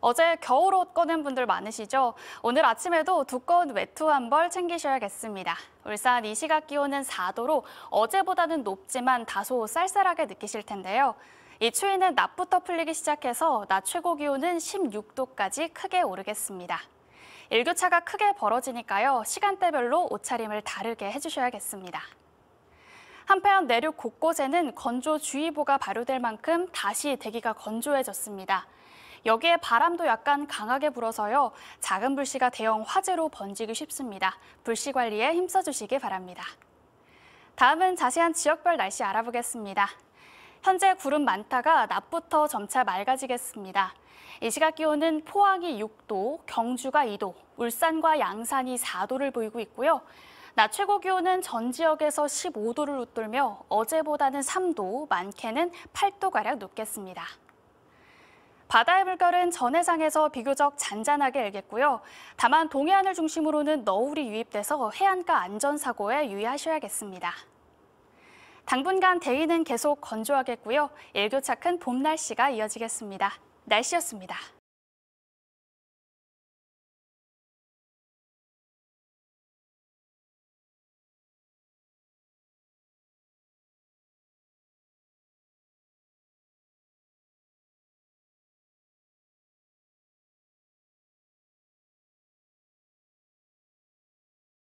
어제 겨울옷 꺼낸 분들 많으시죠? 오늘 아침에도 두꺼운 외투 한 벌 챙기셔야겠습니다. 울산 이 시각 기온은 4도로 어제보다는 높지만 다소 쌀쌀하게 느끼실 텐데요. 이 추위는 낮부터 풀리기 시작해서 낮 최고 기온은 16도까지 크게 오르겠습니다. 일교차가 크게 벌어지니까요. 시간대별로 옷차림을 다르게 해주셔야겠습니다. 한편 내륙 곳곳에는 건조주의보가 발효될 만큼 다시 대기가 건조해졌습니다. 여기에 바람도 약간 강하게 불어서요. 작은 불씨가 대형 화재로 번지기 쉽습니다. 불씨 관리에 힘써 주시기 바랍니다. 다음은 자세한 지역별 날씨 알아보겠습니다. 현재 구름 많다가 낮부터 점차 맑아지겠습니다. 이 시각 기온은 포항이 6도, 경주가 2도, 울산과 양산이 4도를 보이고 있고요. 낮 최고 기온은 전 지역에서 15도를 웃돌며 어제보다는 3도, 많게는 8도가량 높겠습니다. 바다의 물결은 전해상에서 비교적 잔잔하게 일겠고요. 다만 동해안을 중심으로는 너울이 유입돼서 해안가 안전사고에 유의하셔야겠습니다. 당분간 대위는 계속 건조하겠고요. 일교차 큰 봄 날씨가 이어지겠습니다. 날씨였습니다.